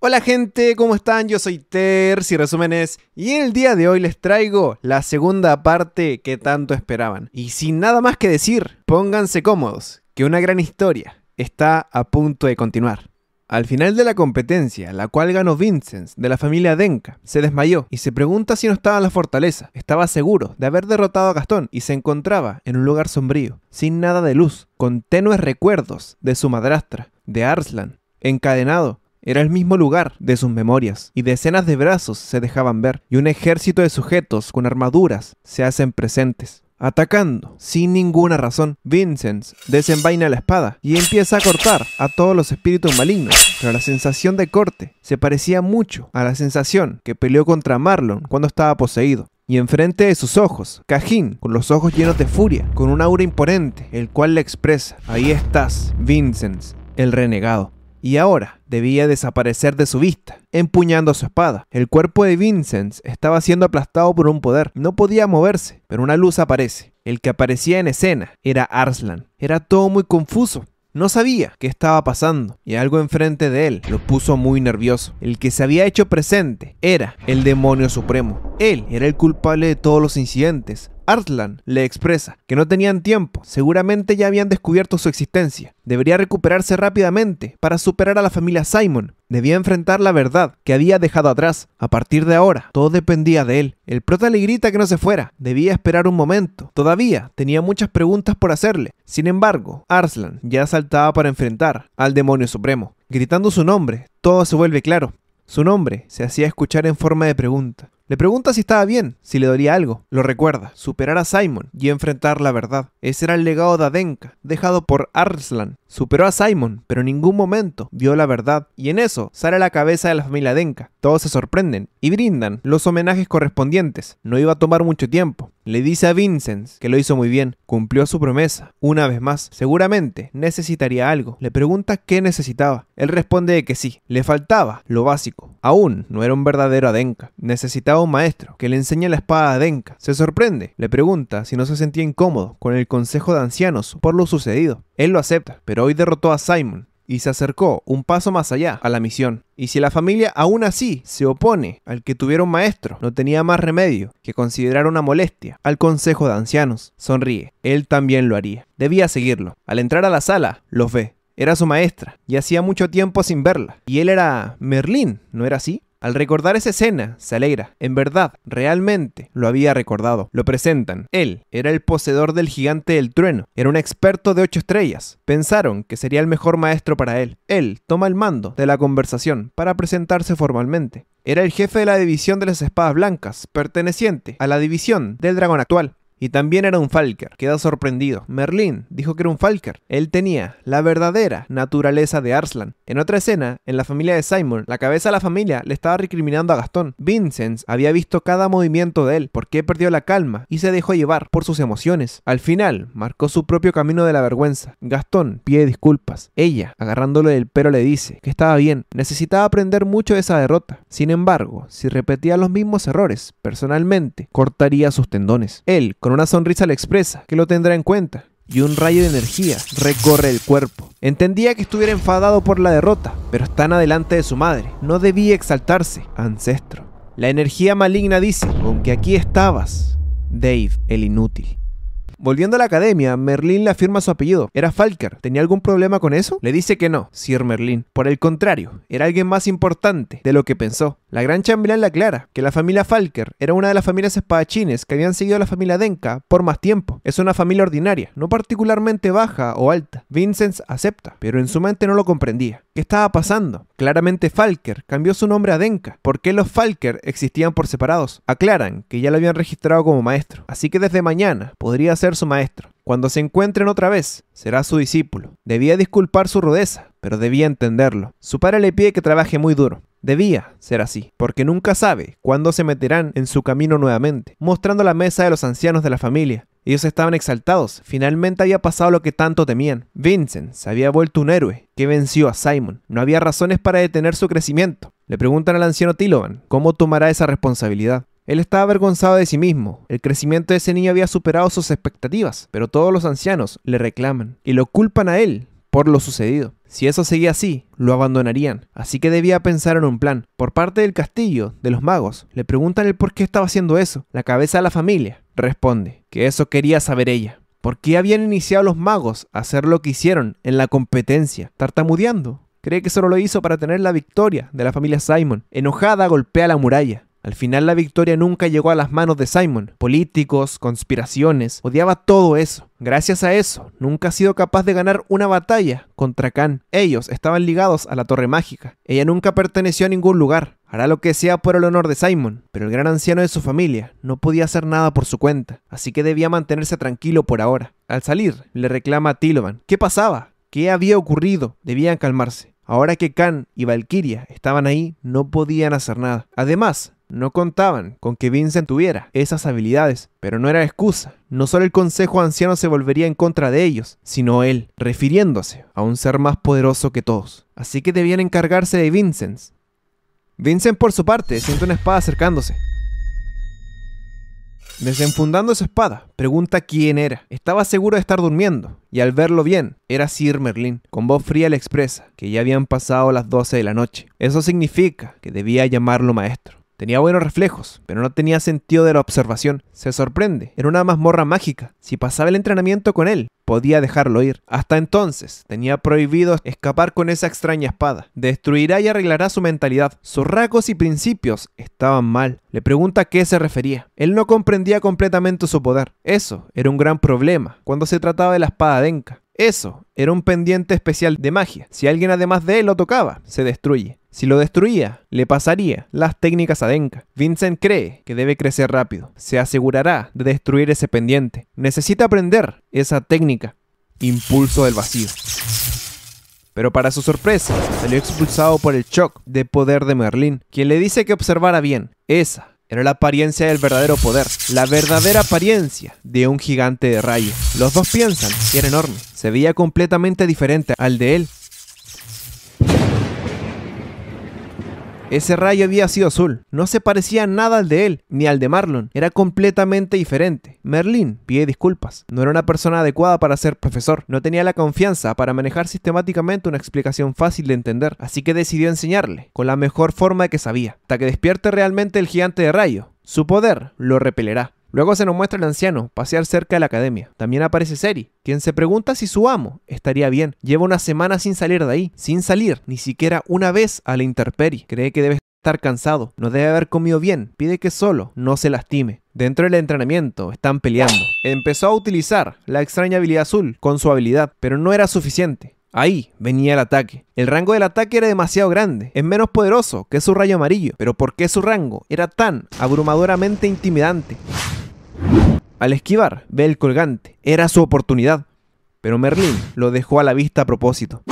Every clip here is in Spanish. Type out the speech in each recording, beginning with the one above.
Hola gente, ¿cómo están? Yo soy Ter y Resúmenes y el día de hoy les traigo la segunda parte que tanto esperaban. Y sin nada más que decir, pónganse cómodos, que una gran historia está a punto de continuar. Al final de la competencia, la cual ganó Vincent de la familia Denka, se desmayó y se pregunta si no estaba en la fortaleza. Estaba seguro de haber derrotado a Gastón y se encontraba en un lugar sombrío, sin nada de luz, con tenues recuerdos de su madrastra, de Arslan, encadenado era el mismo lugar de sus memorias, y decenas de brazos se dejaban ver, y un ejército de sujetos con armaduras se hacen presentes. Atacando, sin ninguna razón, Vincent desenvaina la espada y empieza a cortar a todos los espíritus malignos, pero la sensación de corte se parecía mucho a la sensación que peleó contra Marlon cuando estaba poseído. Y enfrente de sus ojos, Cajín, con los ojos llenos de furia, con un aura imponente, el cual le expresa, ahí estás, Vincent, el renegado y ahora debía desaparecer de su vista, empuñando su espada. El cuerpo de Vincent estaba siendo aplastado por un poder, no podía moverse, pero una luz aparece. El que aparecía en escena era Arslan. Era todo muy confuso. No sabía qué estaba pasando y algo enfrente de él lo puso muy nervioso. El que se había hecho presente era el demonio supremo. Él era el culpable de todos los incidentes, Arslan le expresa que no tenían tiempo, seguramente ya habían descubierto su existencia. Debería recuperarse rápidamente para superar a la familia Simon. Debía enfrentar la verdad que había dejado atrás. A partir de ahora, todo dependía de él. El prota le grita que no se fuera. Debía esperar un momento. Todavía tenía muchas preguntas por hacerle. Sin embargo, Arslan ya saltaba para enfrentar al demonio supremo. Gritando su nombre, todo se vuelve claro. Su nombre se hacía escuchar en forma de pregunta. Le pregunta si estaba bien, si le dolía algo. Lo recuerda, superar a Simon y enfrentar la verdad. Ese era el legado de Adenka, dejado por Arslan. Superó a Simon, pero en ningún momento vio la verdad. Y en eso sale la cabeza de la familia Adenka. Todos se sorprenden y brindan los homenajes correspondientes. No iba a tomar mucho tiempo. Le dice a Vincent que lo hizo muy bien, cumplió su promesa. Una vez más, seguramente necesitaría algo. Le pregunta qué necesitaba. Él responde que sí, le faltaba lo básico. Aún no era un verdadero Adenka. Necesitaba un maestro que le enseñe la espada a Adenka. Se sorprende, le pregunta si no se sentía incómodo con el consejo de ancianos por lo sucedido. Él lo acepta, pero hoy derrotó a Simon y se acercó un paso más allá a la misión. Y si la familia aún así se opone al que tuviera un maestro, no tenía más remedio que considerar una molestia al consejo de ancianos. Sonríe, él también lo haría. Debía seguirlo. Al entrar a la sala, los ve. Era su maestra, y hacía mucho tiempo sin verla. Y él era Merlín, ¿no era así? Al recordar esa escena, se alegra. En verdad, realmente lo había recordado. Lo presentan. Él era el poseedor del gigante del trueno. Era un experto de ocho estrellas. Pensaron que sería el mejor maestro para él. Él toma el mando de la conversación para presentarse formalmente. Era el jefe de la división de las espadas blancas, perteneciente a la división del dragón actual. Y también era un Falker. Queda sorprendido. Merlín dijo que era un Falker. Él tenía la verdadera naturaleza de Arslan. En otra escena, en la familia de Simon, la cabeza de la familia le estaba recriminando a Gastón. Vincent había visto cada movimiento de él, porque perdió la calma y se dejó llevar por sus emociones. Al final, marcó su propio camino de la vergüenza. Gastón pide disculpas. Ella, agarrándole del pelo, le dice que estaba bien. Necesitaba aprender mucho de esa derrota. Sin embargo, si repetía los mismos errores, personalmente, cortaría sus tendones. Él, con una sonrisa le expresa que lo tendrá en cuenta y un rayo de energía recorre el cuerpo. Entendía que estuviera enfadado por la derrota, pero están adelante de su madre. No debía exaltarse, ancestro. La energía maligna dice, aunque aquí estabas, Dave el inútil. Volviendo a la academia, Merlín le afirma su apellido. Era Falker. ¿Tenía algún problema con eso? Le dice que no, Sir Merlín. Por el contrario, era alguien más importante de lo que pensó. La gran chambelán le aclara que la familia Falker era una de las familias espadachines que habían seguido a la familia Denka por más tiempo. Es una familia ordinaria, no particularmente baja o alta. Vincent acepta, pero en su mente no lo comprendía. ¿Qué estaba pasando? Claramente Falker cambió su nombre a Denka. ¿Por qué los Falker existían por separados? Aclaran que ya lo habían registrado como maestro, así que desde mañana podría ser su maestro. Cuando se encuentren otra vez, será su discípulo. Debía disculpar su rudeza, pero debía entenderlo. Su padre le pide que trabaje muy duro. Debía ser así, porque nunca sabe cuándo se meterán en su camino nuevamente, mostrando la mesa de los ancianos de la familia. Ellos estaban exaltados, finalmente había pasado lo que tanto temían. Vincent se había vuelto un héroe que venció a Simon. No había razones para detener su crecimiento. Le preguntan al anciano Tilovan cómo tomará esa responsabilidad. Él estaba avergonzado de sí mismo. El crecimiento de ese niño había superado sus expectativas, pero todos los ancianos le reclaman y lo culpan a él por lo sucedido. Si eso seguía así, lo abandonarían, así que debía pensar en un plan. Por parte del castillo, de los magos, le preguntan el por qué estaba haciendo eso. La cabeza de la familia responde que eso quería saber ella. ¿Por qué habían iniciado los magos a hacer lo que hicieron en la competencia? Tartamudeando, cree que solo lo hizo para tener la victoria de la familia Simon. Enojada golpea la muralla. Al final la victoria nunca llegó a las manos de Simon. Políticos, conspiraciones, odiaba todo eso. Gracias a eso, nunca ha sido capaz de ganar una batalla contra Khan. Ellos estaban ligados a la Torre Mágica. Ella nunca perteneció a ningún lugar. Hará lo que sea por el honor de Simon, pero el gran anciano de su familia no podía hacer nada por su cuenta, así que debía mantenerse tranquilo por ahora. Al salir, le reclama a Tilovan. ¿Qué pasaba? ¿Qué había ocurrido? Debían calmarse. Ahora que Khan y Valkyria estaban ahí, no podían hacer nada. Además, no contaban con que Vincent tuviera esas habilidades, pero no era excusa. No solo el Consejo Anciano se volvería en contra de ellos, sino él, refiriéndose a un ser más poderoso que todos. Así que debían encargarse de Vincent. Vincent, por su parte, siente una espada acercándose. Desenfundando su espada, pregunta quién era. Estaba seguro de estar durmiendo, y al verlo bien, era Sir Merlin. Con voz fría le expresa que ya habían pasado las 12 de la noche. Eso significa que debía llamarlo maestro. Tenía buenos reflejos, pero no tenía sentido de la observación. Se sorprende, era una mazmorra mágica. Si pasaba el entrenamiento con él, podía dejarlo ir. Hasta entonces, tenía prohibido escapar con esa extraña espada. Destruirá y arreglará su mentalidad. Sus rasgos y principios estaban mal. Le pregunta a qué se refería. Él no comprendía completamente su poder. Eso era un gran problema cuando se trataba de la espada denka. Eso era un pendiente especial de magia. Si alguien además de él lo tocaba, se destruye. Si lo destruía, le pasaría las técnicas a Denka. Vincent cree que debe crecer rápido. Se asegurará de destruir ese pendiente. Necesita aprender esa técnica. Impulso del vacío. Pero para su sorpresa, salió expulsado por el shock de poder de Merlín, quien le dice que observara bien. Esa era la apariencia del verdadero poder, la verdadera apariencia de un gigante de rayos. Los dos piensan que era enorme, se veía completamente diferente al de él. Ese rayo había sido azul, no se parecía nada al de él, ni al de Marlon, era completamente diferente. Merlin pide disculpas, no era una persona adecuada para ser profesor, no tenía la confianza para manejar sistemáticamente una explicación fácil de entender, así que decidió enseñarle, con la mejor forma que sabía, hasta que despierte realmente el gigante de rayo. Su poder lo repelerá. Luego se nos muestra el anciano pasear cerca de la academia. También aparece Seri, quien se pregunta si su amo estaría bien. Lleva una semana sin salir de ahí, sin salir ni siquiera una vez a la Interperi. Cree que debe estar cansado, no debe haber comido bien, pide que solo no se lastime. Dentro del entrenamiento están peleando. Empezó a utilizar la extraña habilidad azul con su habilidad, pero no era suficiente. Ahí venía el ataque. El rango del ataque era demasiado grande, es menos poderoso que su rayo amarillo, pero ¿por qué su rango era tan abrumadoramente intimidante? Al esquivar, ve el colgante. Era su oportunidad. Pero Merlín lo dejó a la vista a propósito.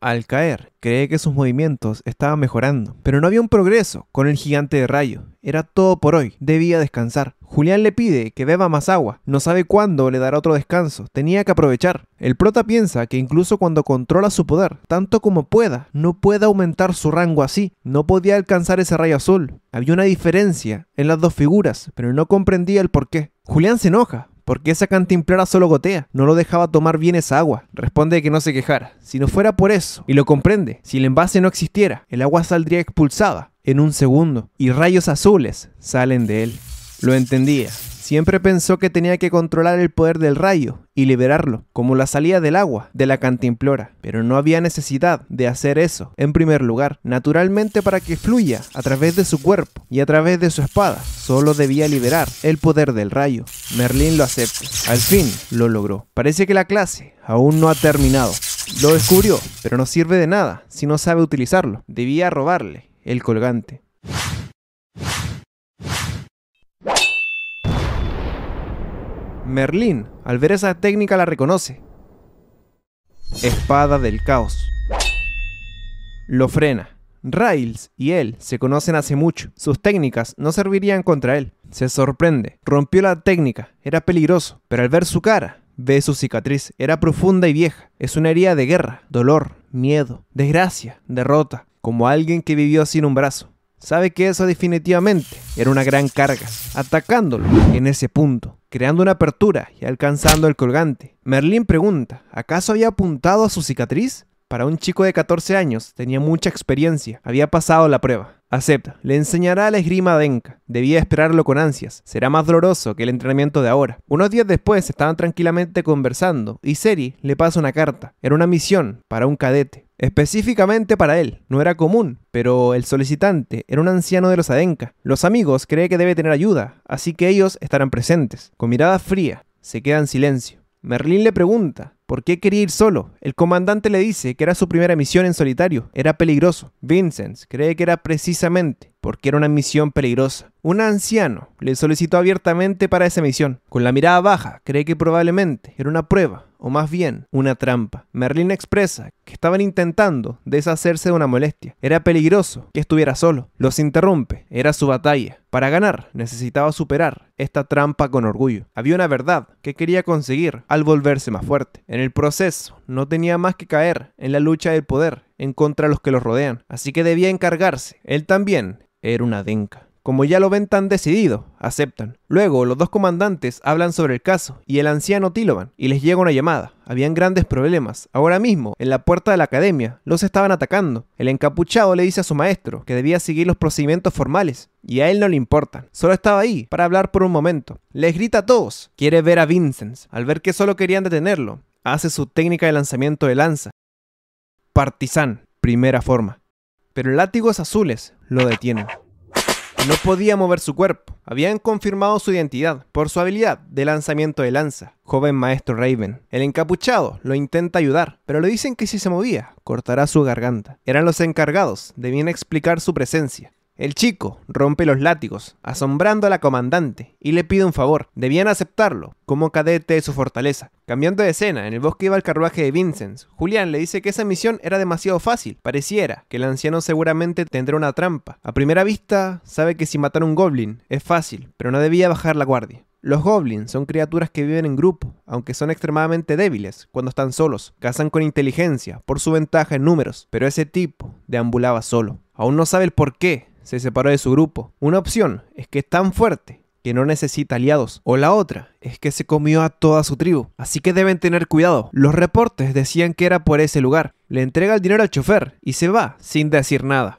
Al caer, cree que sus movimientos estaban mejorando, pero no había un progreso con el gigante de rayo. Era todo por hoy, debía descansar. Julián le pide que beba más agua, no sabe cuándo le dará otro descanso, tenía que aprovechar. El prota piensa que incluso cuando controla su poder, tanto como pueda, no puede aumentar su rango así, no podía alcanzar ese rayo azul. Había una diferencia en las dos figuras, pero no comprendía el por qué. Julián se enoja, porque esa cantimplora solo gotea, no lo dejaba tomar bien esa agua. Responde que no se quejara, si no fuera por eso, y lo comprende, si el envase no existiera, el agua saldría expulsada en un segundo, y rayos azules salen de él. Lo entendía, Siempre pensó que tenía que controlar el poder del rayo y liberarlo, como la salida del agua de la cantimplora, pero no había necesidad de hacer eso, en primer lugar, naturalmente para que fluya a través de su cuerpo y a través de su espada, solo debía liberar el poder del rayo. Merlín lo acepta, al fin lo logró. Parece que la clase aún no ha terminado. Lo descubrió, pero no sirve de nada si no sabe utilizarlo. Debía robarle el colgante. Merlín, al ver esa técnica, la reconoce. Espada del Caos. Lo frena. Rails y él se conocen hace mucho. Sus técnicas no servirían contra él. Se sorprende. Rompió la técnica. Era peligroso. Pero al ver su cara, ve su cicatriz. Era profunda y vieja. Es una herida de guerra, dolor, miedo, desgracia, derrota. Como alguien que vivió sin un brazo sabe que eso definitivamente era una gran carga, atacándolo en ese punto, creando una apertura y alcanzando el colgante. Merlin pregunta, ¿acaso había apuntado a su cicatriz? Para un chico de 14 años tenía mucha experiencia, había pasado la prueba. Acepta, le enseñará la esgrima a Denka. Debía esperarlo con ansias. Será más doloroso que el entrenamiento de ahora. Unos días después estaban tranquilamente conversando y Seri le pasa una carta. Era una misión para un cadete. Específicamente para él, no era común, pero el solicitante era un anciano de los Adenka. Los amigos cree que debe tener ayuda, así que ellos estarán presentes. Con mirada fría, se queda en silencio. Merlín le pregunta ¿Por qué quería ir solo? El comandante le dice que era su primera misión en solitario, era peligroso. Vincent cree que era precisamente porque era una misión peligrosa. Un anciano le solicitó abiertamente para esa misión. Con la mirada baja, cree que probablemente era una prueba, o más bien una trampa. Merlin expresa que estaban intentando deshacerse de una molestia. Era peligroso que estuviera solo. Los interrumpe, era su batalla. Para ganar necesitaba superar esta trampa con orgullo. Había una verdad que quería conseguir al volverse más fuerte. En el proceso, no tenía más que caer en la lucha del poder en contra de los que los rodean, así que debía encargarse. Él también era una denca. Como ya lo ven tan decidido, aceptan. Luego, los dos comandantes hablan sobre el caso y el anciano Tilovan, y les llega una llamada. Habían grandes problemas. Ahora mismo, en la puerta de la academia, los estaban atacando. El encapuchado le dice a su maestro que debía seguir los procedimientos formales, y a él no le importan. Solo estaba ahí para hablar por un momento. Les grita a todos. Quiere ver a Vincent. Al ver que solo querían detenerlo, hace su técnica de lanzamiento de lanza. Partizan, primera forma. Pero látigos azules lo detienen. No podía mover su cuerpo. Habían confirmado su identidad por su habilidad de lanzamiento de lanza, joven maestro Raven. El encapuchado lo intenta ayudar, pero le dicen que si se movía, cortará su garganta. Eran los encargados, debían explicar su presencia. El chico rompe los látigos, asombrando a la comandante, y le pide un favor. Debían aceptarlo, como cadete de su fortaleza. Cambiando de escena, en el bosque iba el carruaje de Vincent. Julián le dice que esa misión era demasiado fácil. Pareciera que el anciano seguramente tendrá una trampa. A primera vista, sabe que si matar un goblin es fácil, pero no debía bajar la guardia. Los goblins son criaturas que viven en grupo, aunque son extremadamente débiles cuando están solos. Cazan con inteligencia, por su ventaja en números, pero ese tipo deambulaba solo. Aún no sabe el por qué, se separó de su grupo. Una opción es que es tan fuerte que no necesita aliados. O la otra es que se comió a toda su tribu. Así que deben tener cuidado. Los reportes decían que era por ese lugar. Le entrega el dinero al chofer y se va sin decir nada.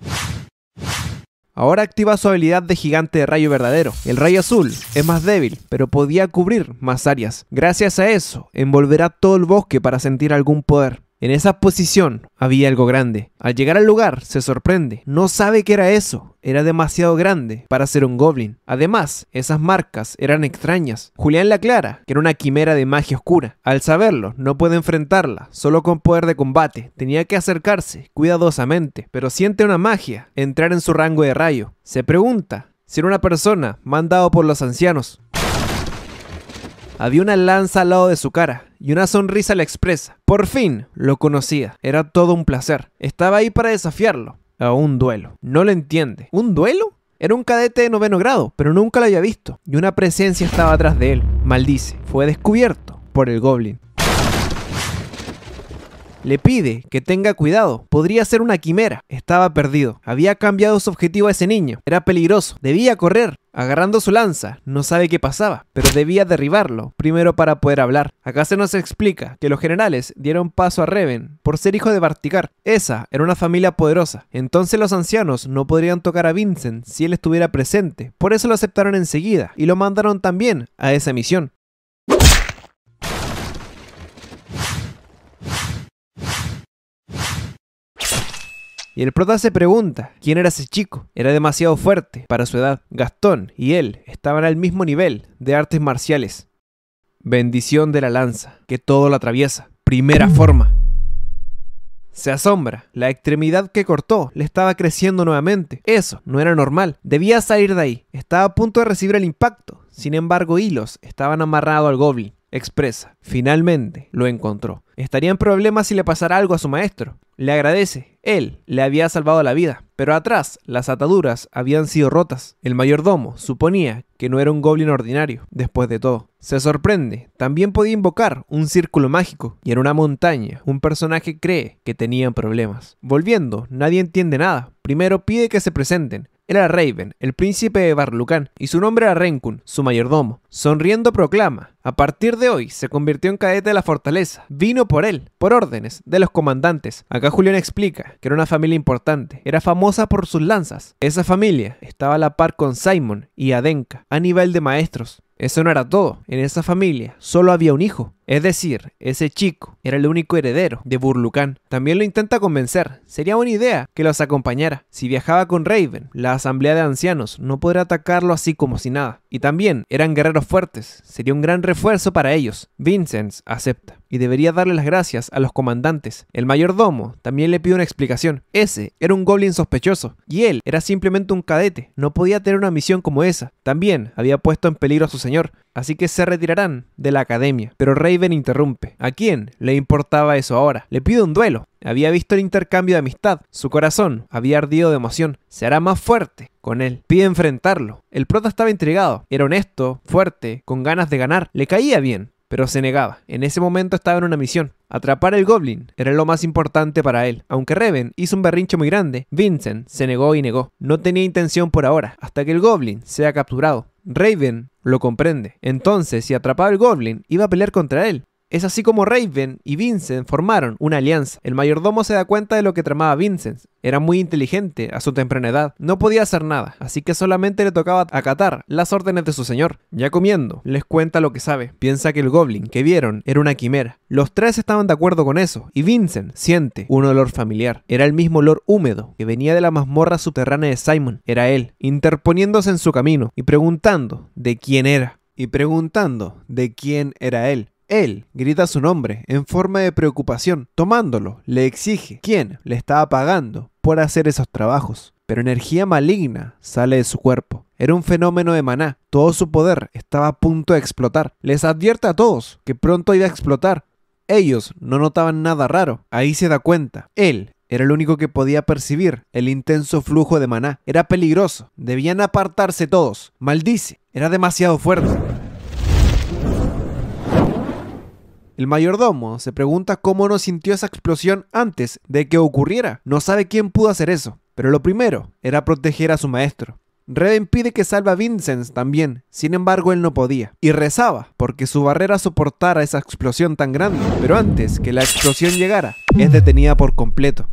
Ahora activa su habilidad de gigante de rayo verdadero. El rayo azul es más débil, pero podía cubrir más áreas. Gracias a eso, envolverá todo el bosque para sentir algún poder. En esa posición había algo grande. Al llegar al lugar, se sorprende. No sabe qué era eso. Era demasiado grande para ser un goblin. Además, esas marcas eran extrañas. Julián la aclara que era una quimera de magia oscura. Al saberlo, no puede enfrentarla, solo con poder de combate. Tenía que acercarse cuidadosamente, pero siente una magia entrar en su rango de rayo. Se pregunta si era una persona mandado por los ancianos había una lanza al lado de su cara y una sonrisa le expresa. Por fin lo conocía. Era todo un placer. Estaba ahí para desafiarlo a un duelo. No lo entiende. ¿Un duelo? Era un cadete de noveno grado, pero nunca lo había visto. Y una presencia estaba atrás de él. Maldice. Fue descubierto por el goblin. Le pide que tenga cuidado. Podría ser una quimera. Estaba perdido. Había cambiado su objetivo a ese niño. Era peligroso. Debía correr. Agarrando su lanza, no sabe qué pasaba, pero debía derribarlo, primero para poder hablar. Acá se nos explica que los generales dieron paso a Reven por ser hijo de Barticar. Esa era una familia poderosa. Entonces los ancianos no podrían tocar a Vincent si él estuviera presente. Por eso lo aceptaron enseguida y lo mandaron también a esa misión. Y el prota se pregunta, ¿quién era ese chico? Era demasiado fuerte para su edad. Gastón y él estaban al mismo nivel de artes marciales. Bendición de la lanza, que todo lo atraviesa. Primera forma. Se asombra. La extremidad que cortó le estaba creciendo nuevamente. Eso no era normal. Debía salir de ahí. Estaba a punto de recibir el impacto. Sin embargo, hilos estaban amarrados al goblin. Expresa. Finalmente lo encontró. Estaría en problemas si le pasara algo a su maestro le agradece. Él le había salvado la vida, pero atrás las ataduras habían sido rotas. El mayordomo suponía que no era un goblin ordinario, después de todo. Se sorprende, también podía invocar un círculo mágico, y en una montaña un personaje cree que tenían problemas. Volviendo, nadie entiende nada. Primero pide que se presenten, era Raven, el príncipe de Barlucán, y su nombre era Renkun, su mayordomo. Sonriendo proclama, a partir de hoy se convirtió en cadete de la fortaleza. Vino por él, por órdenes de los comandantes. Acá Julián explica que era una familia importante, era famosa por sus lanzas. Esa familia estaba a la par con Simon y Adenka, a nivel de maestros. Eso no era todo. En esa familia solo había un hijo. Es decir, ese chico era el único heredero de Burlucán. También lo intenta convencer. Sería buena idea que los acompañara. Si viajaba con Raven, la asamblea de ancianos no podrá atacarlo así como si nada. Y también eran guerreros fuertes. Sería un gran refuerzo para ellos. Vincent acepta y debería darle las gracias a los comandantes. El mayordomo también le pide una explicación. Ese era un goblin sospechoso y él era simplemente un cadete. No podía tener una misión como esa. También había puesto en peligro a su señor, así que se retirarán de la academia. Pero Raven interrumpe. ¿A quién le importaba eso ahora? Le pide un duelo. Había visto el intercambio de amistad. Su corazón había ardido de emoción. Se hará más fuerte con él. Pide enfrentarlo. El prota estaba intrigado. Era honesto, fuerte, con ganas de ganar. Le caía bien pero se negaba. En ese momento estaba en una misión. Atrapar el goblin era lo más importante para él. Aunque Raven hizo un berrinche muy grande, Vincent se negó y negó. No tenía intención por ahora, hasta que el goblin sea capturado. Raven lo comprende. Entonces, si atrapaba al goblin, iba a pelear contra él. Es así como Raven y Vincent formaron una alianza. El mayordomo se da cuenta de lo que tramaba Vincent. Era muy inteligente a su temprana edad. No podía hacer nada, así que solamente le tocaba acatar las órdenes de su señor. Ya comiendo, les cuenta lo que sabe. Piensa que el goblin que vieron era una quimera. Los tres estaban de acuerdo con eso, y Vincent siente un olor familiar. Era el mismo olor húmedo que venía de la mazmorra subterránea de Simon. Era él, interponiéndose en su camino y preguntando de quién era. Y preguntando de quién era él. Él grita su nombre en forma de preocupación. Tomándolo, le exige quién le estaba pagando por hacer esos trabajos. Pero energía maligna sale de su cuerpo. Era un fenómeno de maná. Todo su poder estaba a punto de explotar. Les advierte a todos que pronto iba a explotar. Ellos no notaban nada raro. Ahí se da cuenta. Él era el único que podía percibir el intenso flujo de maná. Era peligroso. Debían apartarse todos. Maldice. Era demasiado fuerte. El mayordomo se pregunta cómo no sintió esa explosión antes de que ocurriera. No sabe quién pudo hacer eso, pero lo primero era proteger a su maestro. Reven pide que salva a Vincent también, sin embargo él no podía, y rezaba porque su barrera soportara esa explosión tan grande, pero antes que la explosión llegara, es detenida por completo.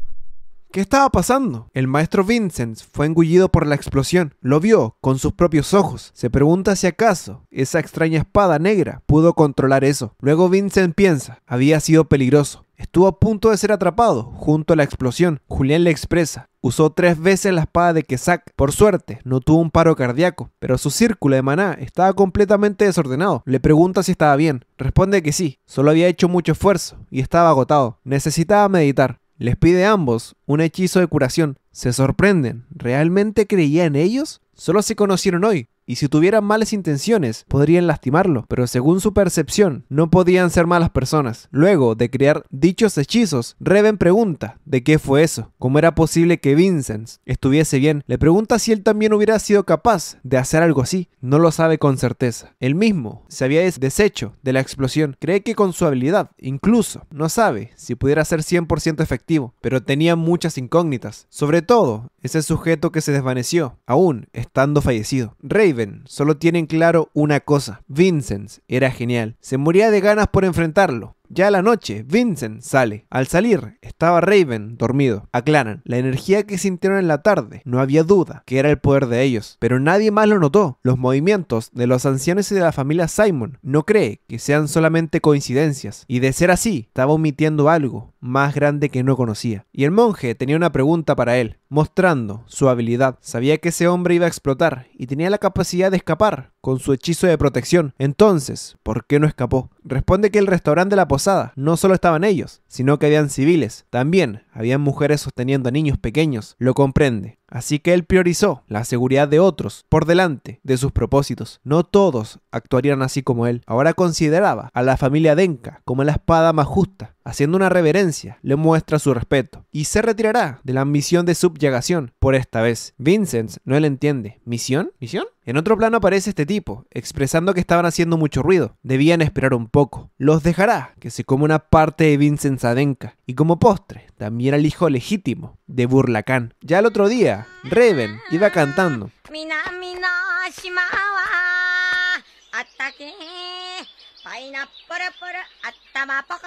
¿Qué estaba pasando? El maestro Vincent fue engullido por la explosión. Lo vio con sus propios ojos. Se pregunta si acaso esa extraña espada negra pudo controlar eso. Luego Vincent piensa, había sido peligroso. Estuvo a punto de ser atrapado junto a la explosión. Julián le expresa, usó tres veces la espada de Kesak. Por suerte, no tuvo un paro cardíaco, pero su círculo de maná estaba completamente desordenado. Le pregunta si estaba bien. Responde que sí, solo había hecho mucho esfuerzo y estaba agotado. Necesitaba meditar. Les pide a ambos un hechizo de curación. Se sorprenden. ¿Realmente creía en ellos? Solo se conocieron hoy y si tuvieran malas intenciones podrían lastimarlo, pero según su percepción no podían ser malas personas. Luego de crear dichos hechizos, Reven pregunta de qué fue eso, cómo era posible que Vincent estuviese bien. Le pregunta si él también hubiera sido capaz de hacer algo así, no lo sabe con certeza. Él mismo se había deshecho de la explosión, cree que con su habilidad incluso no sabe si pudiera ser 100% efectivo, pero tenía muchas incógnitas, sobre todo ese sujeto que se desvaneció, aún estando fallecido. Raven solo tienen claro una cosa, Vincent era genial, se moría de ganas por enfrentarlo, ya a la noche, Vincent sale. Al salir, estaba Raven dormido. Aclaran, la energía que sintieron en la tarde, no había duda que era el poder de ellos, pero nadie más lo notó. Los movimientos de los ancianos y de la familia Simon no cree que sean solamente coincidencias, y de ser así, estaba omitiendo algo más grande que no conocía. Y el monje tenía una pregunta para él, mostrando su habilidad. Sabía que ese hombre iba a explotar y tenía la capacidad de escapar con su hechizo de protección. Entonces, ¿por qué no escapó? responde que el restaurante de la posada no solo estaban ellos, sino que habían civiles. También habían mujeres sosteniendo a niños pequeños, lo comprende. Así que él priorizó la seguridad de otros por delante de sus propósitos. No todos actuarían así como él. Ahora consideraba a la familia Denka como la espada más justa. Haciendo una reverencia, le muestra su respeto y se retirará de la misión de subyugación por esta vez. Vincent no le entiende. ¿Misión? ¿Misión? En otro plano aparece este tipo, expresando que estaban haciendo mucho ruido. Debían esperar un poco. Los dejará que se coma una parte de Vincent Denka y como postre también era el hijo legítimo de Burlacán. Ya el otro día, Reven iba cantando.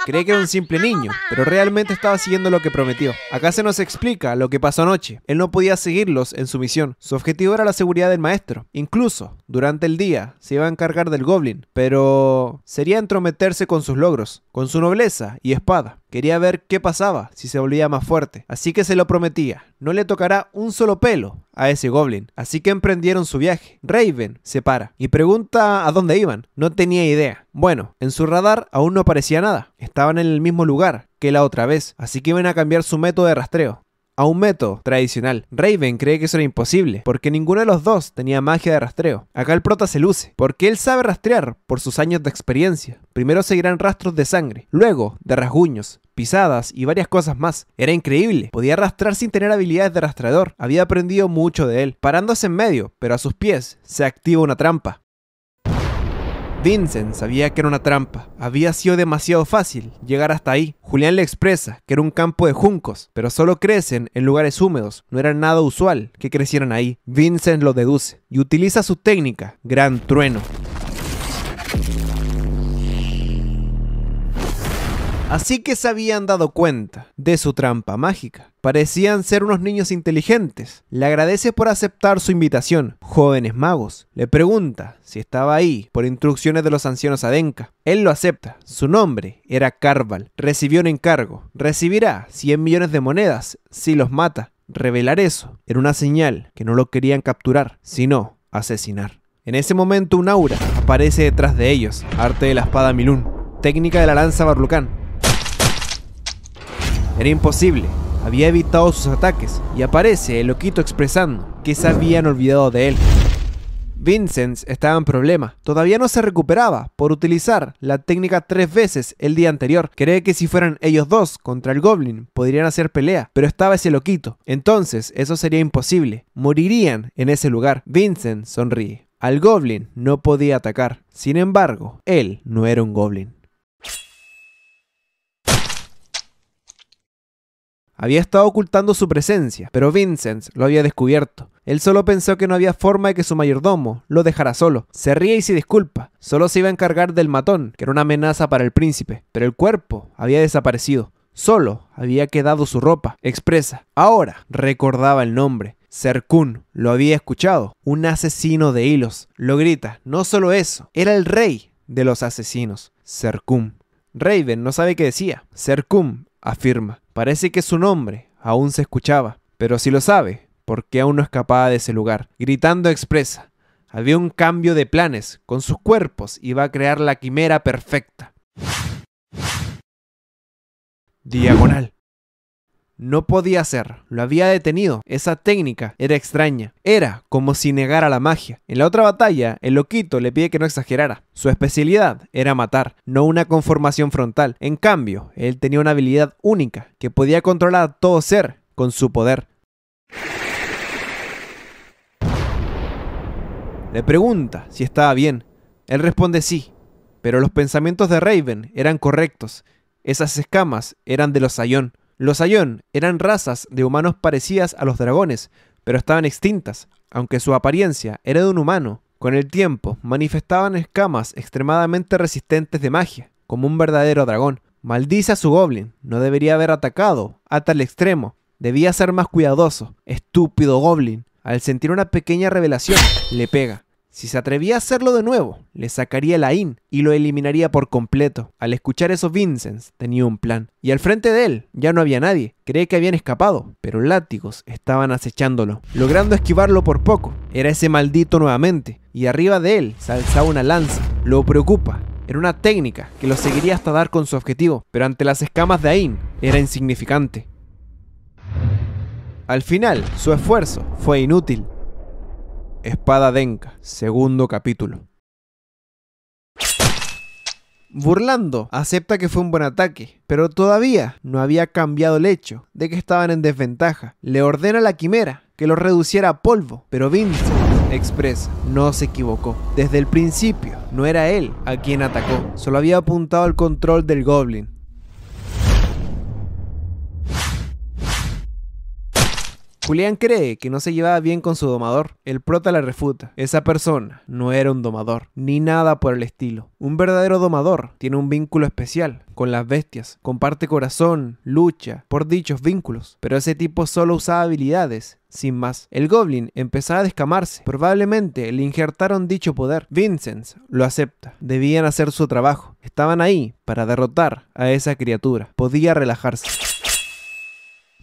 Cree que era un simple niño, pero realmente estaba siguiendo lo que prometió. Acá se nos explica lo que pasó anoche. Él no podía seguirlos en su misión. Su objetivo era la seguridad del maestro. Incluso, durante el día, se iba a encargar del goblin, pero sería entrometerse con sus logros, con su nobleza y espada. Quería ver qué pasaba si se volvía más fuerte, así que se lo prometía, no le tocará un solo pelo a ese goblin, así que emprendieron su viaje. Raven se para y pregunta a dónde iban, no tenía idea. Bueno, en su radar aún no aparecía nada, estaban en el mismo lugar que la otra vez, así que iban a cambiar su método de rastreo a un método tradicional. Raven cree que eso era imposible, porque ninguno de los dos tenía magia de rastreo. Acá el prota se luce, porque él sabe rastrear por sus años de experiencia. Primero seguirán rastros de sangre, luego de rasguños, pisadas y varias cosas más. Era increíble, podía arrastrar sin tener habilidades de rastreador, había aprendido mucho de él. Parándose en medio, pero a sus pies, se activa una trampa. Vincent sabía que era una trampa. Había sido demasiado fácil llegar hasta ahí. Julián le expresa que era un campo de juncos, pero solo crecen en lugares húmedos. No era nada usual que crecieran ahí. Vincent lo deduce y utiliza su técnica, Gran Trueno. Así que se habían dado cuenta de su trampa mágica. Parecían ser unos niños inteligentes. Le agradece por aceptar su invitación. Jóvenes magos. Le pregunta si estaba ahí por instrucciones de los ancianos Adenka. Él lo acepta. Su nombre era Carval. Recibió un encargo. Recibirá 100 millones de monedas si los mata. Revelar eso era una señal que no lo querían capturar, sino asesinar. En ese momento un aura aparece detrás de ellos. Arte de la espada Milun. Técnica de la lanza Barlucán era imposible, había evitado sus ataques y aparece el loquito expresando que se habían olvidado de él. Vincent estaba en problema, todavía no se recuperaba por utilizar la técnica tres veces el día anterior. Cree que si fueran ellos dos contra el goblin podrían hacer pelea, pero estaba ese loquito. Entonces eso sería imposible, morirían en ese lugar. Vincent sonríe. Al goblin no podía atacar, sin embargo, él no era un goblin. Había estado ocultando su presencia, pero Vincent lo había descubierto. Él solo pensó que no había forma de que su mayordomo lo dejara solo. Se ríe y se disculpa. Solo se iba a encargar del matón, que era una amenaza para el príncipe. Pero el cuerpo había desaparecido. Solo había quedado su ropa, expresa. Ahora recordaba el nombre. Serkun lo había escuchado. Un asesino de hilos. Lo grita. No solo eso, era el rey de los asesinos. Serkun. Raven no sabe qué decía. Serkum afirma. Parece que su nombre aún se escuchaba, pero si lo sabe, ¿por qué aún no escapaba de ese lugar? Gritando expresa, había un cambio de planes con sus cuerpos y va a crear la quimera perfecta. Diagonal. No podía ser. lo había detenido. Esa técnica era extraña. Era como si negara la magia. En la otra batalla, el loquito le pide que no exagerara. Su especialidad era matar, no una conformación frontal. En cambio, él tenía una habilidad única, que podía controlar a todo ser con su poder. Le pregunta si estaba bien. Él responde sí, pero los pensamientos de Raven eran correctos. Esas escamas eran de los ayón. Los Ayón eran razas de humanos parecidas a los dragones, pero estaban extintas, aunque su apariencia era de un humano. Con el tiempo, manifestaban escamas extremadamente resistentes de magia, como un verdadero dragón. Maldice a su goblin, no debería haber atacado, a tal extremo. Debía ser más cuidadoso. Estúpido goblin. Al sentir una pequeña revelación, le pega. Si se atrevía a hacerlo de nuevo, le sacaría el AIN y lo eliminaría por completo. Al escuchar eso, Vincent tenía un plan. Y al frente de él ya no había nadie. Cree que habían escapado, pero látigos estaban acechándolo, logrando esquivarlo por poco. Era ese maldito nuevamente, y arriba de él se alzaba una lanza. Lo preocupa. Era una técnica que lo seguiría hasta dar con su objetivo, pero ante las escamas de AIN era insignificante. Al final, su esfuerzo fue inútil. Espada Denka, segundo capítulo. Burlando acepta que fue un buen ataque, pero todavía no había cambiado el hecho de que estaban en desventaja. Le ordena a la quimera que lo reduciera a polvo, pero Vincent Express no se equivocó. Desde el principio, no era él a quien atacó, solo había apuntado al control del goblin Julián cree que no se llevaba bien con su domador. El prota la refuta. Esa persona no era un domador, ni nada por el estilo. Un verdadero domador tiene un vínculo especial con las bestias, comparte corazón, lucha por dichos vínculos, pero ese tipo solo usaba habilidades sin más. El goblin empezaba a descamarse. Probablemente le injertaron dicho poder. Vincent lo acepta. Debían hacer su trabajo. Estaban ahí para derrotar a esa criatura. Podía relajarse.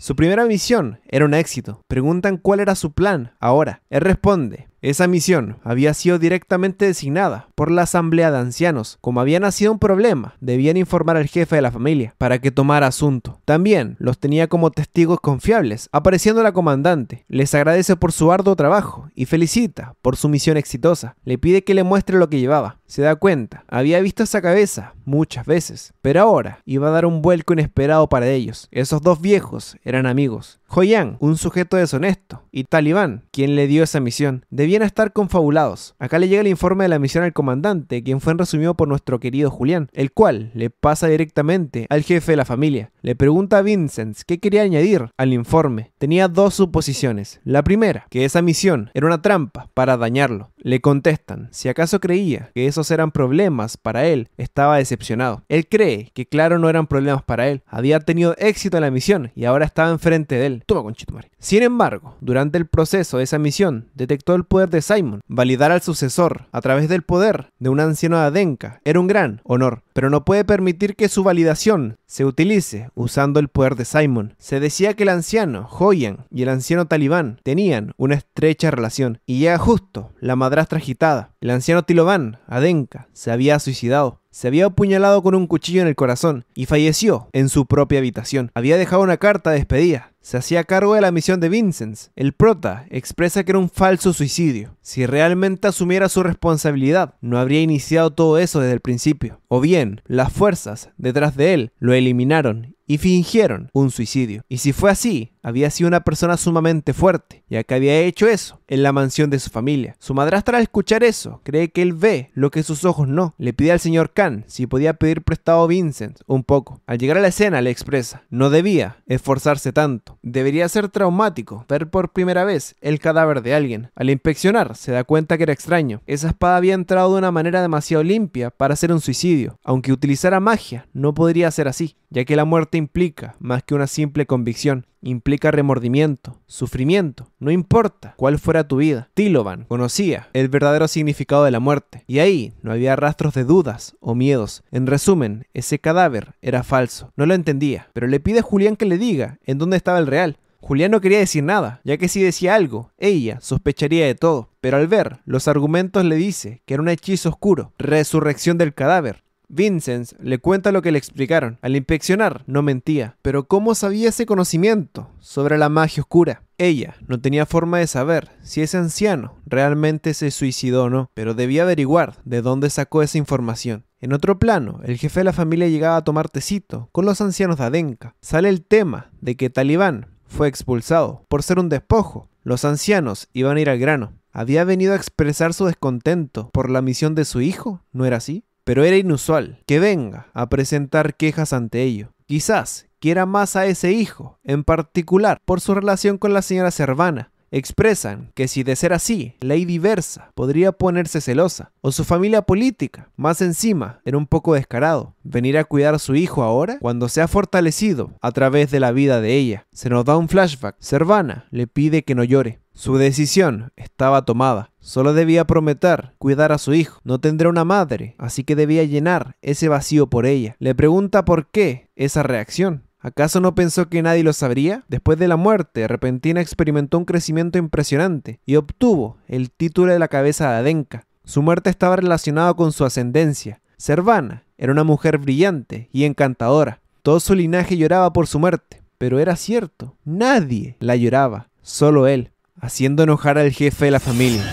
Su primera misión era un éxito. Preguntan cuál era su plan ahora. Él responde, esa misión había sido directamente designada por la asamblea de ancianos. Como había nacido un problema, debían informar al jefe de la familia para que tomara asunto. También los tenía como testigos confiables, apareciendo la comandante. Les agradece por su arduo trabajo y felicita por su misión exitosa. Le pide que le muestre lo que llevaba. Se da cuenta, había visto esa cabeza muchas veces, pero ahora iba a dar un vuelco inesperado para ellos. Esos dos viejos eran amigos. Joyan, un sujeto deshonesto, y Talibán, quien le dio esa misión, debían estar confabulados. Acá le llega el informe de la misión al comandante, quien fue resumido por nuestro querido Julián, el cual le pasa directamente al jefe de la familia. Le pregunta a Vincent qué quería añadir al informe. Tenía dos suposiciones. La primera, que esa misión era una trampa para dañarlo. Le contestan, si acaso creía que esos eran problemas para él, estaba decepcionado. Él cree que claro no eran problemas para él, había tenido éxito en la misión y ahora estaba enfrente de él. Toma con Sin embargo, durante el proceso de esa misión, detectó el poder de Simon. Validar al sucesor a través del poder de un anciano Adenka era un gran honor, pero no puede permitir que su validación se utilice usando el poder de Simon. Se decía que el anciano Hoyan y el anciano talibán tenían una estrecha relación y llega justo la madrastra agitada. El anciano Tilovan, Adenka, se había suicidado. Se había apuñalado con un cuchillo en el corazón y falleció en su propia habitación. Había dejado una carta de despedida se hacía cargo de la misión de Vincent. El prota expresa que era un falso suicidio. Si realmente asumiera su responsabilidad, no habría iniciado todo eso desde el principio. O bien, las fuerzas detrás de él lo eliminaron y fingieron un suicidio. Y si fue así, había sido una persona sumamente fuerte, ya que había hecho eso en la mansión de su familia. Su madrastra al escuchar eso cree que él ve lo que sus ojos no. Le pide al señor Khan si podía pedir prestado a Vincent un poco. Al llegar a la escena le expresa, no debía esforzarse tanto. Debería ser traumático ver por primera vez el cadáver de alguien. Al inspeccionar, se da cuenta que era extraño. Esa espada había entrado de una manera demasiado limpia para ser un suicidio. Aunque utilizara magia, no podría ser así ya que la muerte implica más que una simple convicción, implica remordimiento, sufrimiento, no importa cuál fuera tu vida. Tilovan conocía el verdadero significado de la muerte, y ahí no había rastros de dudas o miedos. En resumen, ese cadáver era falso, no lo entendía, pero le pide a Julián que le diga en dónde estaba el real. Julián no quería decir nada, ya que si decía algo, ella sospecharía de todo. Pero al ver los argumentos le dice que era un hechizo oscuro, resurrección del cadáver, Vincent le cuenta lo que le explicaron. Al inspeccionar, no mentía. Pero ¿cómo sabía ese conocimiento sobre la magia oscura? Ella no tenía forma de saber si ese anciano realmente se suicidó o no, pero debía averiguar de dónde sacó esa información. En otro plano, el jefe de la familia llegaba a tomar tecito con los ancianos de Adenka. Sale el tema de que Talibán fue expulsado por ser un despojo. Los ancianos iban a ir al grano. ¿Había venido a expresar su descontento por la misión de su hijo? ¿No era así? pero era inusual que venga a presentar quejas ante ello. Quizás quiera más a ese hijo, en particular por su relación con la señora Cervana, expresan que si de ser así, Lady diversa podría ponerse celosa, o su familia política, más encima, era un poco descarado. Venir a cuidar a su hijo ahora, cuando se ha fortalecido a través de la vida de ella. Se nos da un flashback. Cervana le pide que no llore. Su decisión estaba tomada. Solo debía prometer cuidar a su hijo. No tendrá una madre, así que debía llenar ese vacío por ella. Le pregunta por qué esa reacción. ¿Acaso no pensó que nadie lo sabría? Después de la muerte repentina experimentó un crecimiento impresionante y obtuvo el título de la cabeza de Adenka. Su muerte estaba relacionada con su ascendencia. Servana era una mujer brillante y encantadora. Todo su linaje lloraba por su muerte, pero era cierto, nadie la lloraba, solo él haciendo enojar al jefe de la familia.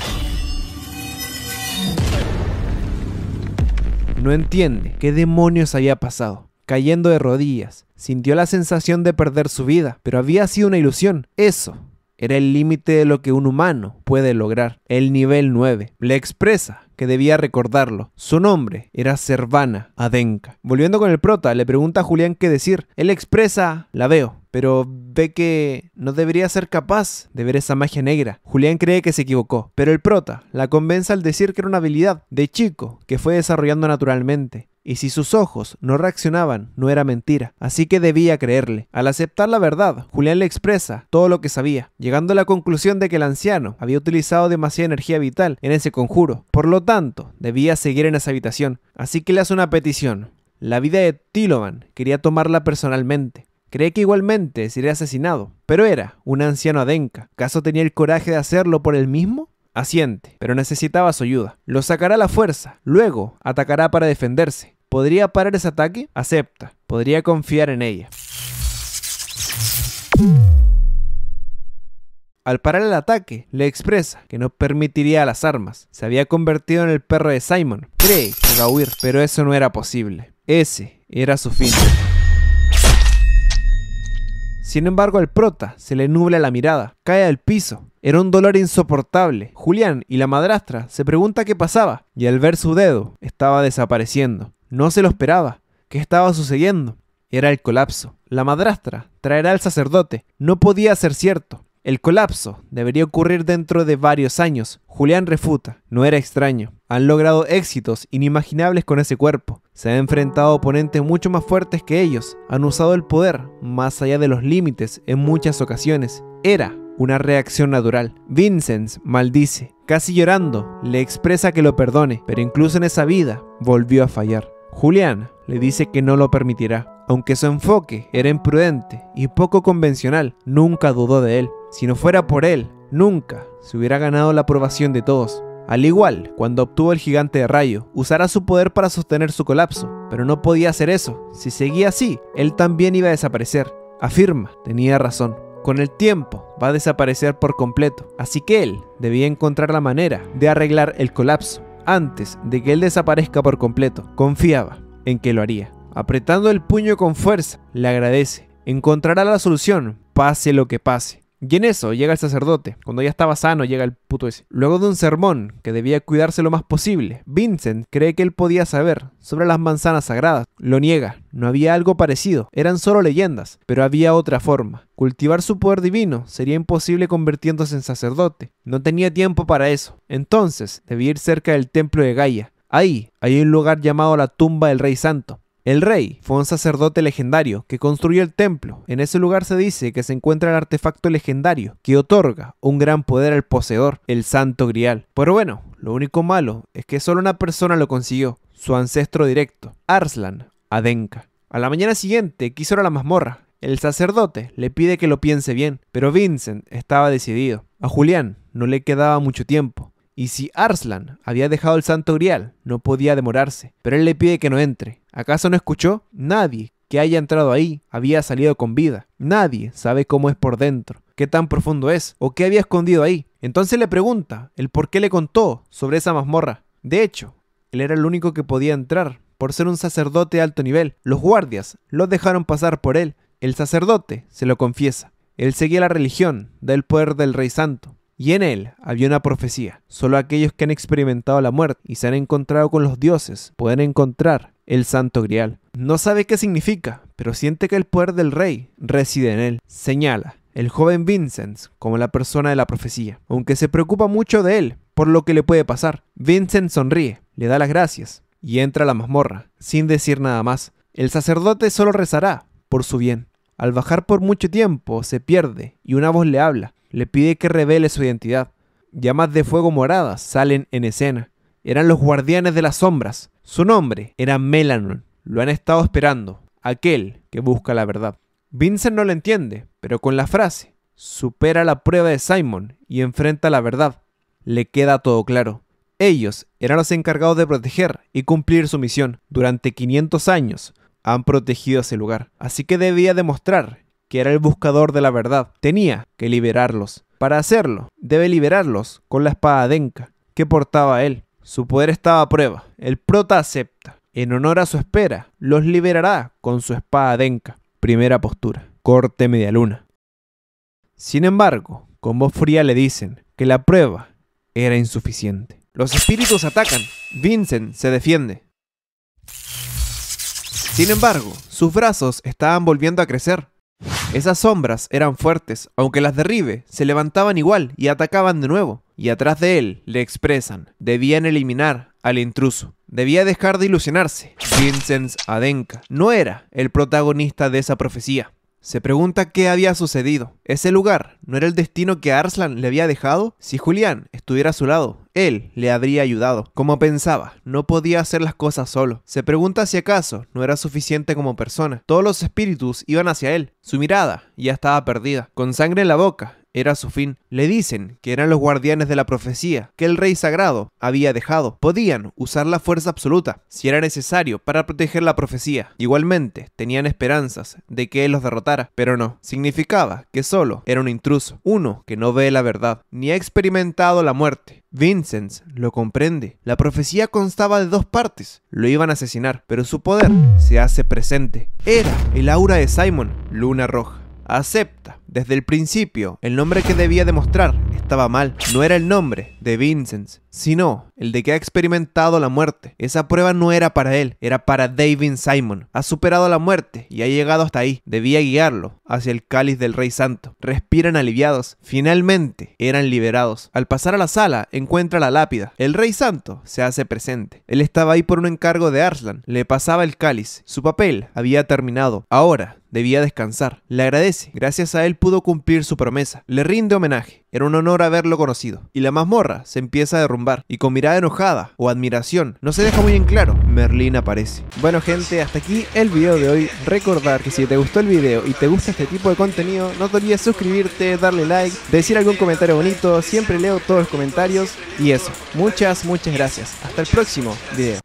No entiende qué demonios había pasado. Cayendo de rodillas, sintió la sensación de perder su vida, pero había sido una ilusión. Eso era el límite de lo que un humano puede lograr, el nivel 9. Le expresa debía recordarlo. Su nombre era Cervana Adenka. Volviendo con el prota, le pregunta a Julián qué decir. Él expresa, la veo, pero ve que no debería ser capaz de ver esa magia negra. Julián cree que se equivocó, pero el prota la convence al decir que era una habilidad de chico que fue desarrollando naturalmente y si sus ojos no reaccionaban, no era mentira, así que debía creerle. Al aceptar la verdad, Julián le expresa todo lo que sabía, llegando a la conclusión de que el anciano había utilizado demasiada energía vital en ese conjuro, por lo tanto, debía seguir en esa habitación, así que le hace una petición. La vida de Tilovan quería tomarla personalmente. Cree que igualmente sería asesinado, pero era un anciano adenca. ¿Caso tenía el coraje de hacerlo por él mismo? Asiente, pero necesitaba su ayuda. Lo sacará a la fuerza, luego atacará para defenderse. ¿Podría parar ese ataque? Acepta. Podría confiar en ella. Al parar el ataque, le expresa que no permitiría las armas. Se había convertido en el perro de Simon. Cree que va a huir, pero eso no era posible. Ese era su fin. Sin embargo, al prota se le nubla la mirada, cae al piso. Era un dolor insoportable. Julián y la madrastra se pregunta qué pasaba, y al ver su dedo, estaba desapareciendo. No se lo esperaba. ¿Qué estaba sucediendo? Era el colapso. La madrastra traerá al sacerdote. No podía ser cierto. El colapso debería ocurrir dentro de varios años. Julián refuta, no era extraño. Han logrado éxitos inimaginables con ese cuerpo. Se han enfrentado a oponentes mucho más fuertes que ellos. Han usado el poder más allá de los límites en muchas ocasiones. Era una reacción natural. Vincent maldice. Casi llorando, le expresa que lo perdone, pero incluso en esa vida volvió a fallar. Julián le dice que no lo permitirá. Aunque su enfoque era imprudente y poco convencional, nunca dudó de él. Si no fuera por él, nunca se hubiera ganado la aprobación de todos. Al igual, cuando obtuvo el gigante de rayo, usará su poder para sostener su colapso, pero no podía hacer eso. Si seguía así, él también iba a desaparecer. Afirma, tenía razón. Con el tiempo, va a desaparecer por completo, así que él debía encontrar la manera de arreglar el colapso antes de que él desaparezca por completo. Confiaba en que lo haría. Apretando el puño con fuerza, le agradece. Encontrará la solución, pase lo que pase. Y en eso llega el sacerdote. Cuando ya estaba sano, llega el puto ese. Luego de un sermón, que debía cuidarse lo más posible, Vincent cree que él podía saber sobre las manzanas sagradas. Lo niega, no había algo parecido, eran solo leyendas, pero había otra forma. Cultivar su poder divino sería imposible convirtiéndose en sacerdote. No tenía tiempo para eso. Entonces, debía ir cerca del templo de Gaia. Ahí hay un lugar llamado la tumba del Rey Santo. El rey fue un sacerdote legendario que construyó el templo. En ese lugar se dice que se encuentra el artefacto legendario que otorga un gran poder al poseedor, el Santo Grial. Pero bueno, lo único malo es que solo una persona lo consiguió, su ancestro directo, Arslan Adenka. A la mañana siguiente quiso ir a la mazmorra. El sacerdote le pide que lo piense bien, pero Vincent estaba decidido. A Julián no le quedaba mucho tiempo. Y si Arslan había dejado el santo grial, no podía demorarse, pero él le pide que no entre. ¿Acaso no escuchó? Nadie que haya entrado ahí había salido con vida. Nadie sabe cómo es por dentro, qué tan profundo es o qué había escondido ahí. Entonces le pregunta el por qué le contó sobre esa mazmorra. De hecho, él era el único que podía entrar por ser un sacerdote de alto nivel. Los guardias lo dejaron pasar por él. El sacerdote se lo confiesa. Él seguía la religión del poder del Rey Santo. Y en él había una profecía. Solo aquellos que han experimentado la muerte y se han encontrado con los dioses pueden encontrar el Santo Grial. No sabe qué significa, pero siente que el poder del rey reside en él. Señala el joven Vincent como la persona de la profecía, aunque se preocupa mucho de él por lo que le puede pasar. Vincent sonríe, le da las gracias y entra a la mazmorra, sin decir nada más. El sacerdote solo rezará por su bien. Al bajar por mucho tiempo, se pierde y una voz le habla, le pide que revele su identidad. Llamas de fuego moradas salen en escena eran los guardianes de las sombras. Su nombre era Melanon. Lo han estado esperando, aquel que busca la verdad. Vincent no lo entiende, pero con la frase, supera la prueba de Simon y enfrenta la verdad, le queda todo claro. Ellos eran los encargados de proteger y cumplir su misión. Durante 500 años han protegido ese lugar, así que debía demostrar que era el buscador de la verdad. Tenía que liberarlos. Para hacerlo, debe liberarlos con la espada denka que portaba él. Su poder estaba a prueba. El prota acepta. En honor a su espera, los liberará con su espada denka. Primera postura. Corte media luna. Sin embargo, con voz fría le dicen que la prueba era insuficiente. Los espíritus atacan. Vincent se defiende. Sin embargo, sus brazos estaban volviendo a crecer. Esas sombras eran fuertes, aunque las derribe, se levantaban igual y atacaban de nuevo. Y atrás de él le expresan, debían eliminar al intruso. Debía dejar de ilusionarse. Vincent Adenka no era el protagonista de esa profecía. Se pregunta qué había sucedido. Ese lugar no era el destino que Arslan le había dejado. Si Julián estuviera a su lado, él le habría ayudado. Como pensaba, no podía hacer las cosas solo. Se pregunta si acaso no era suficiente como persona. Todos los espíritus iban hacia él. Su mirada ya estaba perdida. Con sangre en la boca, era su fin. Le dicen que eran los guardianes de la profecía que el rey sagrado había dejado. Podían usar la fuerza absoluta si era necesario para proteger la profecía. Igualmente, tenían esperanzas de que él los derrotara, pero no. Significaba que solo era un intruso, uno que no ve la verdad, ni ha experimentado la muerte. Vincent lo comprende. La profecía constaba de dos partes. Lo iban a asesinar, pero su poder se hace presente. Era el aura de Simon, Luna Roja. Acepta desde el principio, el nombre que debía demostrar estaba mal. No era el nombre de Vincent, sino el de que ha experimentado la muerte. Esa prueba no era para él, era para David Simon. Ha superado la muerte y ha llegado hasta ahí. Debía guiarlo hacia el cáliz del Rey Santo. Respiran aliviados. Finalmente eran liberados. Al pasar a la sala, encuentra la lápida. El Rey Santo se hace presente. Él estaba ahí por un encargo de Arslan. Le pasaba el cáliz. Su papel había terminado. Ahora debía descansar. Le agradece. Gracias a él pudo cumplir su promesa. Le rinde homenaje. Era un honor haberlo conocido. Y la mazmorra se empieza a derrumbar. Y con mirada enojada o admiración, no se deja muy en claro, Merlín aparece. Bueno gente, hasta aquí el video de hoy. Recordar que si te gustó el video y te gusta este tipo de contenido, no te olvides suscribirte, darle like, decir algún comentario bonito. Siempre leo todos los comentarios. Y eso. Muchas, muchas gracias. Hasta el próximo video.